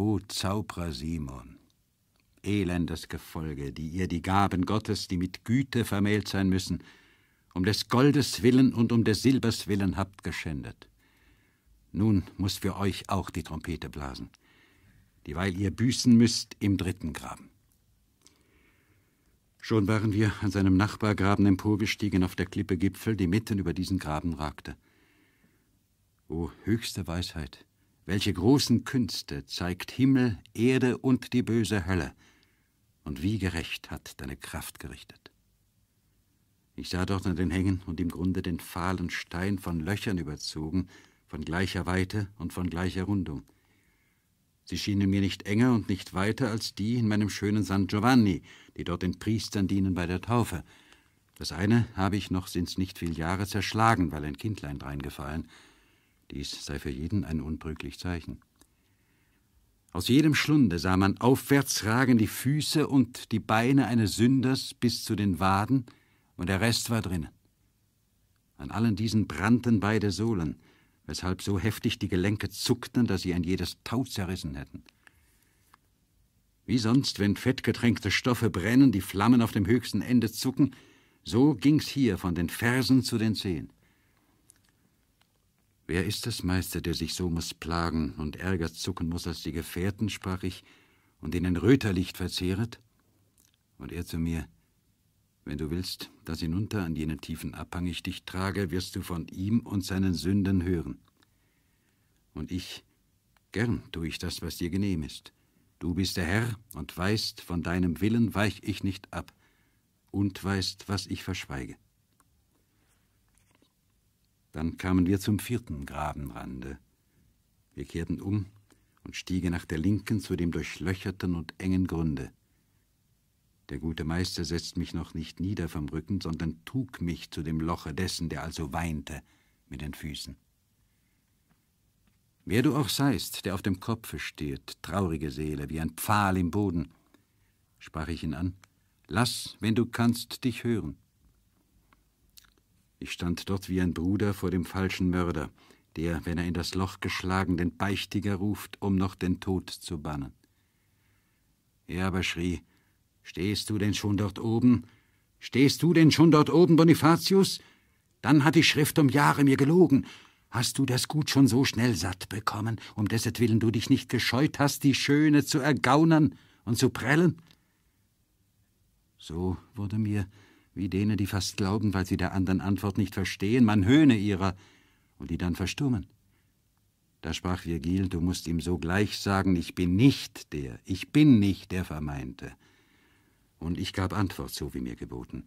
O Zauberer Simon, elendes Gefolge, die ihr die Gaben Gottes, die mit Güte vermählt sein müssen, um des Goldes willen und um des Silbers willen habt geschändet. Nun muß für euch auch die Trompete blasen, dieweil ihr büßen müsst im dritten Graben. Schon waren wir an seinem Nachbargraben emporgestiegen auf der Klippe Gipfel, die mitten über diesen Graben ragte. O höchste Weisheit, welche großen Künste zeigt Himmel, Erde und die böse Hölle, und wie gerecht hat deine Kraft gerichtet. Ich sah dort an den Hängen und im Grunde den fahlen Stein von Löchern überzogen, von gleicher Weite und von gleicher Rundung. Sie schienen mir nicht enger und nicht weiter als die in meinem schönen San Giovanni, die dort den Priestern dienen bei der Taufe. Das eine habe ich noch sinds nicht viel Jahre zerschlagen, weil ein Kindlein dreingefallen, dies sei für jeden ein untrüglich Zeichen. Aus jedem Schlunde sah man aufwärts ragen die Füße und die Beine eines Sünders bis zu den Waden, und der Rest war drinnen. An allen diesen brannten beide Sohlen, weshalb so heftig die Gelenke zuckten, dass sie ein jedes Tau zerrissen hätten. Wie sonst, wenn fettgetränkte Stoffe brennen, die Flammen auf dem höchsten Ende zucken, so ging's hier von den Fersen zu den Zehen. Wer ist es, Meister, der sich so muß plagen und ärger zucken muß als die Gefährten, sprach ich, und ihnen Röterlicht verzehret? Und er zu mir, wenn du willst, dass hinunter an jenen tiefen Abhang ich dich trage, wirst du von ihm und seinen Sünden hören. Und ich, gern tue ich das, was dir genehm ist. Du bist der Herr und weißt, von deinem Willen weich ich nicht ab und weißt, was ich verschweige. Dann kamen wir zum vierten Grabenrande. Wir kehrten um und stiegen nach der linken zu dem durchlöcherten und engen Grunde. Der gute Meister setzte mich noch nicht nieder vom Rücken, sondern trug mich zu dem Loche dessen, der also weinte, mit den Füßen. Wer du auch seist, der auf dem Kopfe steht, traurige Seele, wie ein Pfahl im Boden, sprach ich ihn an, lass, wenn du kannst, dich hören. Ich stand dort wie ein Bruder vor dem falschen Mörder, der, wenn er in das Loch geschlagen, den Beichtiger ruft, um noch den Tod zu bannen. Er aber schrie, Stehst du denn schon dort oben? Stehst du denn schon dort oben, Bonifatius? Dann hat die Schrift um Jahre mir gelogen. Hast du das Gut schon so schnell satt bekommen, um dessetwillen du dich nicht gescheut hast, die Schöne zu ergaunern und zu prellen? So wurde mir wie denen, die fast glauben, weil sie der anderen Antwort nicht verstehen, man höhne ihrer, und die dann verstummen. Da sprach Virgil, du musst ihm sogleich sagen, ich bin nicht der, ich bin nicht der Vermeinte. Und ich gab Antwort, so wie mir geboten.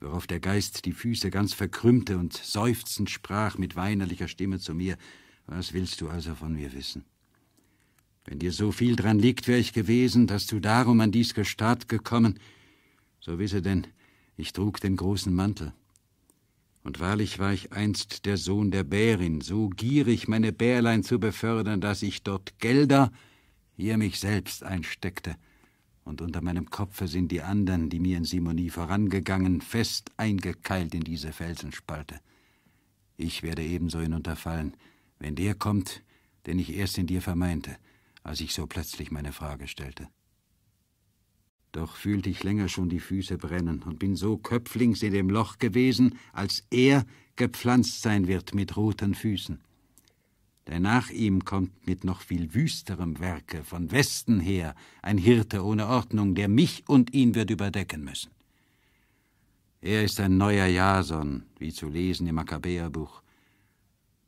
Worauf der Geist die Füße ganz verkrümmte und seufzend sprach mit weinerlicher Stimme zu mir, was willst du also von mir wissen? Wenn dir so viel dran liegt, wäre ich gewesen, dass du darum an dies Gestad gekommen, so wisse denn, ich trug den großen Mantel. Und wahrlich war ich einst der Sohn der Bärin, so gierig, meine Bärlein zu befördern, dass ich dort Gelder, hier mich selbst einsteckte. Und unter meinem Kopfe sind die anderen, die mir in Simonie vorangegangen, fest eingekeilt in diese Felsenspalte. Ich werde ebenso hinunterfallen, wenn der kommt, den ich erst in dir vermeinte, als ich so plötzlich meine Frage stellte. Doch fühlte ich länger schon die Füße brennen und bin so köpflings in dem Loch gewesen, als er gepflanzt sein wird mit roten Füßen. Denn nach ihm kommt mit noch viel wüsterem Werke von Westen her ein Hirte ohne Ordnung, der mich und ihn wird überdecken müssen. Er ist ein neuer Jason, wie zu lesen im Makkabäerbuch.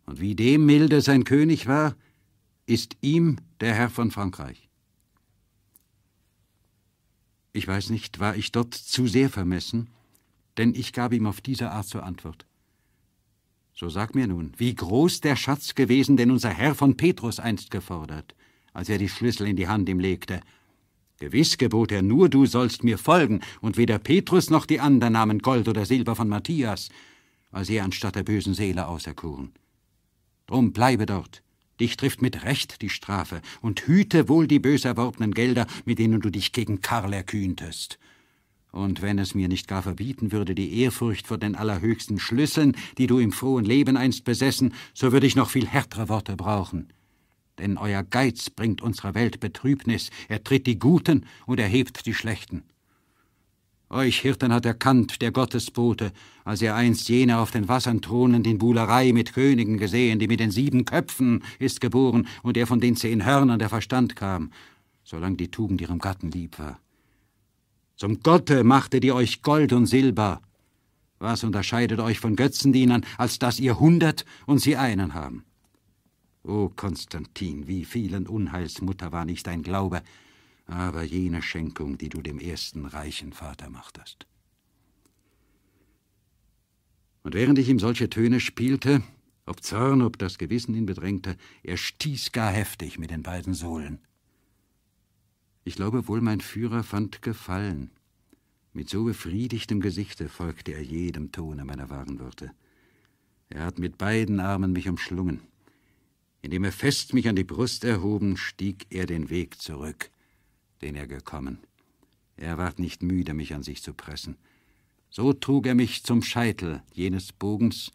Und wie dem milde sein König war, ist ihm der Herr von Frankreich. Ich weiß nicht, war ich dort zu sehr vermessen, denn ich gab ihm auf diese Art zur Antwort. So sag mir nun, wie groß der Schatz gewesen, den unser Herr von Petrus einst gefordert, als er die Schlüssel in die Hand ihm legte. Gewiss gebot er nur, du sollst mir folgen, und weder Petrus noch die anderen nahmen Gold oder Silber von Matthias, als er anstatt der bösen Seele auserkoren. Drum bleibe dort, Dich trifft mit Recht die Strafe, und hüte wohl die bös erworbenen Gelder, mit denen du dich gegen Karl erkühntest. Und wenn es mir nicht gar verbieten würde, die Ehrfurcht vor den allerhöchsten Schlüsseln, die du im frohen Leben einst besessen, so würde ich noch viel härtere Worte brauchen. Denn euer Geiz bringt unserer Welt Betrübnis, er tritt die Guten und erhebt die Schlechten. Euch Hirten hat erkannt, der Gottesbote, als ihr einst jene auf den Wassern thronen, den Buhlerei mit Königen gesehen, die mit den sieben Köpfen ist geboren und der von den zehn Hörnern der Verstand kam, solange die Tugend ihrem Gatten lieb war. Zum Gotte machte die euch Gold und Silber. Was unterscheidet euch von Götzendienern, als dass ihr hundert und sie einen haben? O Konstantin, wie vielen Unheilsmutter war nicht dein Glaube, aber jene Schenkung, die du dem ersten reichen Vater machtest. Und während ich ihm solche Töne spielte, ob Zorn, ob das Gewissen ihn bedrängte, er stieß gar heftig mit den beiden Sohlen. Ich glaube wohl, mein Führer fand Gefallen. Mit so befriedigtem Gesichte folgte er jedem Tone meiner wahren Worte. Er hat mit beiden Armen mich umschlungen. Indem er fest mich an die Brust erhoben, stieg er den Weg zurück den er gekommen. Er ward nicht müde, mich an sich zu pressen. So trug er mich zum Scheitel jenes Bogens,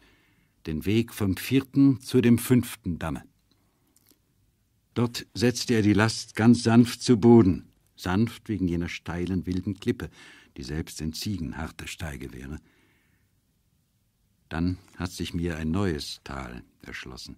den Weg vom vierten zu dem fünften Damme. Dort setzte er die Last ganz sanft zu Boden, sanft wegen jener steilen, wilden Klippe, die selbst in Ziegen harte Steige wäre. Dann hat sich mir ein neues Tal erschlossen.